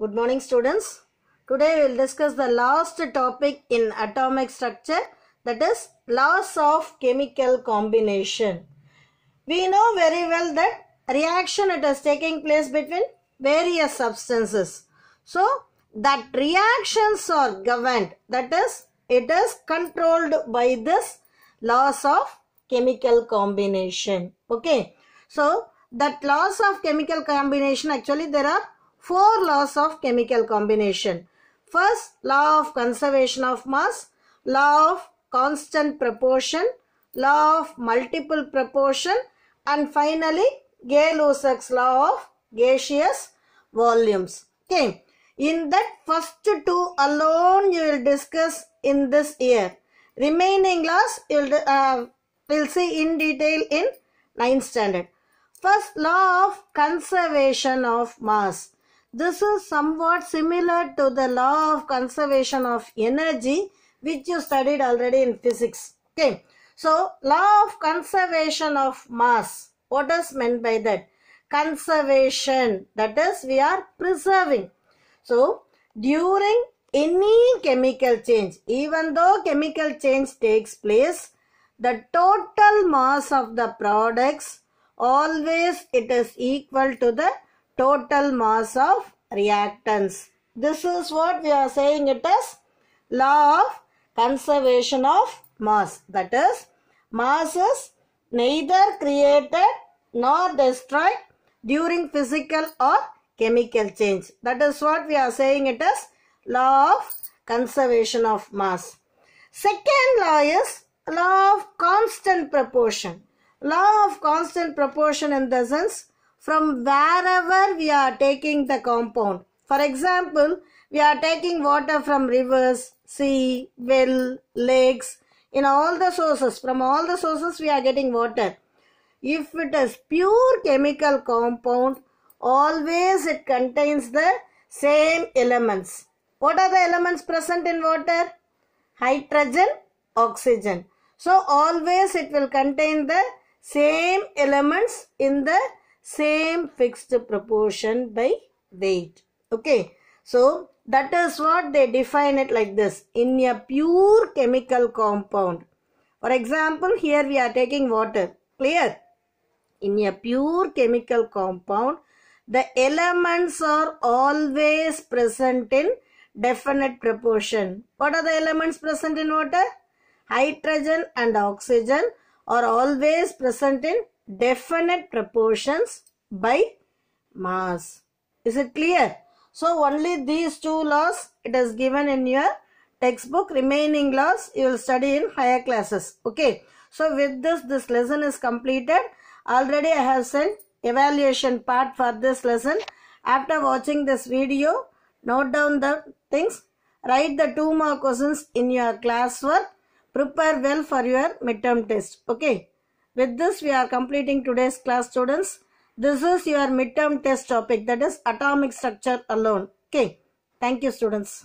Good morning students. Today we will discuss the last topic in atomic structure that is loss of chemical combination. We know very well that reaction it is taking place between various substances. So that reactions are governed that is it is controlled by this loss of chemical combination. Okay. So that loss of chemical combination actually there are four laws of chemical combination. First, law of conservation of mass, law of constant proportion, law of multiple proportion and finally Gay-Lussac's law of gaseous volumes. Okay. In that first two alone you will discuss in this year. Remaining laws you will uh, we'll see in detail in 9th standard. First law of conservation of mass. This is somewhat similar to the law of conservation of energy which you studied already in physics. Okay. So, law of conservation of mass. What is meant by that? Conservation. That is, we are preserving. So, during any chemical change, even though chemical change takes place, the total mass of the products always it is equal to the total mass of reactants. This is what we are saying it is law of conservation of mass. That is, mass is neither created nor destroyed during physical or chemical change. That is what we are saying it is law of conservation of mass. Second law is law of constant proportion. Law of constant proportion in the sense from wherever we are taking the compound. For example, we are taking water from rivers, sea, well, lakes, in all the sources. From all the sources, we are getting water. If it is pure chemical compound, always it contains the same elements. What are the elements present in water? Hydrogen, oxygen. So always it will contain the same elements in the same fixed proportion by weight. Okay. So that is what they define it like this. In a pure chemical compound. For example, here we are taking water. Clear? In a pure chemical compound, the elements are always present in definite proportion. What are the elements present in water? Hydrogen and oxygen are always present in definite proportions by mass. Is it clear? So only these two laws it is given in your textbook. Remaining laws you will study in higher classes. Okay. So with this, this lesson is completed. Already I have sent evaluation part for this lesson. After watching this video, note down the things. Write the two more questions in your classwork. Prepare well for your midterm test. Okay. With this, we are completing today's class, students. This is your midterm test topic, that is atomic structure alone. Okay. Thank you, students.